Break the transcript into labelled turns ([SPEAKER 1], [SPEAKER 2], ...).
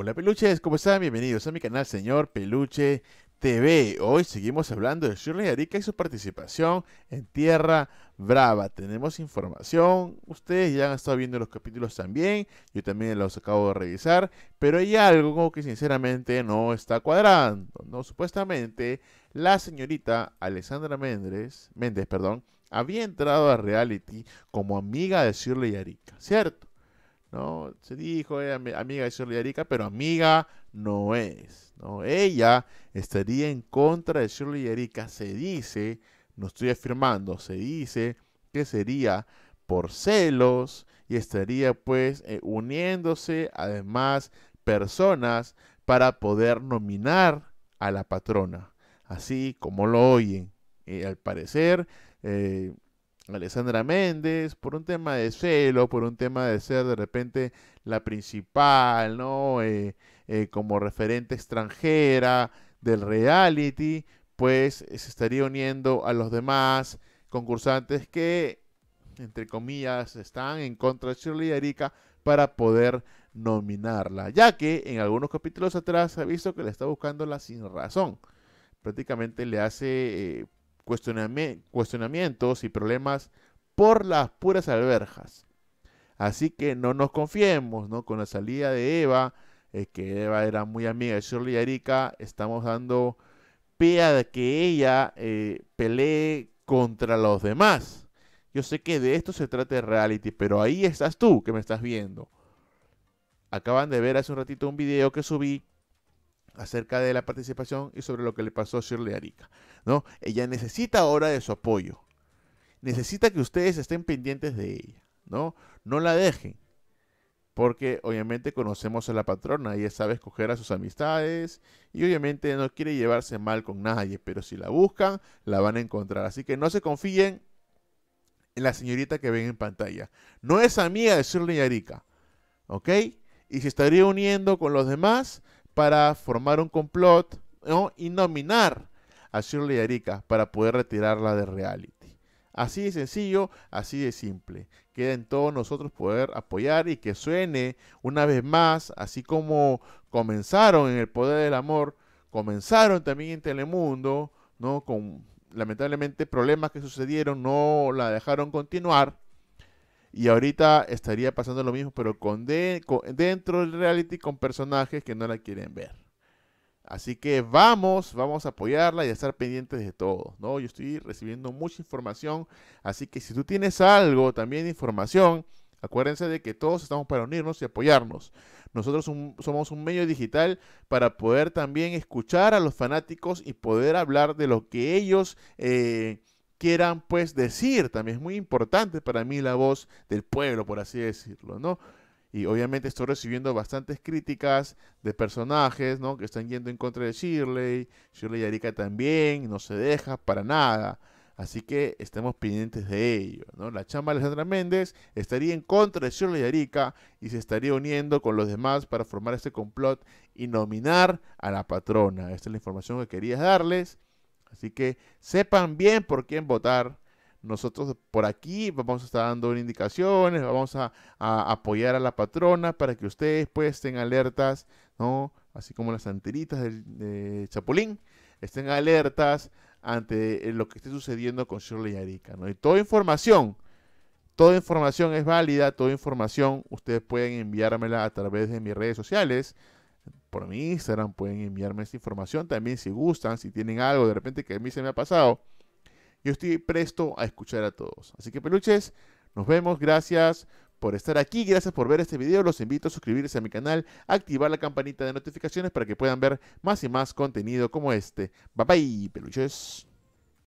[SPEAKER 1] Hola peluches, ¿cómo están? Bienvenidos a mi canal Señor Peluche TV. Hoy seguimos hablando de Shirley Arica y su participación en Tierra Brava. Tenemos información, ustedes ya han estado viendo los capítulos también, yo también los acabo de revisar, pero hay algo que sinceramente no está cuadrando. No, supuestamente la señorita Alexandra Méndez, perdón, había entrado a reality como amiga de Shirley Arica, ¿cierto? ¿no? Se dijo, era amiga de Shirley Arica, pero amiga no es, ¿no? Ella estaría en contra de Shirley Arica, se dice, no estoy afirmando, se dice que sería por celos y estaría pues eh, uniéndose además personas para poder nominar a la patrona, así como lo oyen. Eh, al parecer, eh, Alessandra Méndez por un tema de celo, por un tema de ser de repente la principal, ¿no? Eh, eh, como referente extranjera del reality, pues eh, se estaría uniendo a los demás concursantes que, entre comillas, están en contra de Shirley y Erika para poder nominarla, ya que en algunos capítulos atrás ha visto que le está buscando sin razón prácticamente le hace cuestionamientos y problemas por las puras alberjas. Así que no nos confiemos, ¿no? Con la salida de Eva, eh, que Eva era muy amiga de Shirley y Erika, estamos dando pie a que ella eh, pelee contra los demás. Yo sé que de esto se trata de reality, pero ahí estás tú que me estás viendo. Acaban de ver hace un ratito un video que subí acerca de la participación y sobre lo que le pasó a Shirley Arica. ¿no? Ella necesita ahora de su apoyo. Necesita que ustedes estén pendientes de ella. ¿no? no la dejen. Porque obviamente conocemos a la patrona, ella sabe escoger a sus amistades y obviamente no quiere llevarse mal con nadie, pero si la buscan, la van a encontrar. Así que no se confíen en la señorita que ven en pantalla. No es amiga de Shirley Arica, ¿ok? Y se estaría uniendo con los demás para formar un complot ¿no? y nominar a Shirley Arica para poder retirarla de reality. Así de sencillo, así de simple. Queda en todos nosotros poder apoyar y que suene una vez más, así como comenzaron en el poder del amor, comenzaron también en Telemundo, ¿no? Con lamentablemente problemas que sucedieron, no la dejaron continuar y ahorita estaría pasando lo mismo, pero con, dentro del reality con personajes que no la quieren ver. Así que vamos, vamos a apoyarla y a estar pendientes de todo, ¿no? Yo estoy recibiendo mucha información, así que si tú tienes algo, también información, acuérdense de que todos estamos para unirnos y apoyarnos. Nosotros somos un medio digital para poder también escuchar a los fanáticos y poder hablar de lo que ellos... Eh, quieran pues decir. También es muy importante para mí la voz del pueblo, por así decirlo, ¿no? Y obviamente estoy recibiendo bastantes críticas de personajes, ¿no? Que están yendo en contra de Shirley. Shirley y Arika también, no se deja para nada. Así que estemos pendientes de ello, ¿no? La chamba de Alejandra Méndez estaría en contra de Shirley y Arica y se estaría uniendo con los demás para formar este complot y nominar a la patrona. Esta es la información que quería darles. Así que sepan bien por quién votar. Nosotros por aquí vamos a estar dando indicaciones, vamos a, apoyar a la patrona para que ustedes pues estén alertas, ¿no? Así como las anteritas del de Chapulín, estén alertas ante eh, lo que esté sucediendo con Shirley Arica, Y toda información, toda información es válida, toda información ustedes pueden enviármela a través de mis redes sociales, por mi Instagram pueden enviarme esta información. También si gustan, si tienen algo de repente que a mí se me ha pasado, yo estoy presto a escuchar a todos. Así que peluches, nos vemos. Gracias por estar aquí. Gracias por ver este video. Los invito a suscribirse a mi canal, activar la campanita de notificaciones para que puedan ver más y más contenido como este. Bye bye, peluches.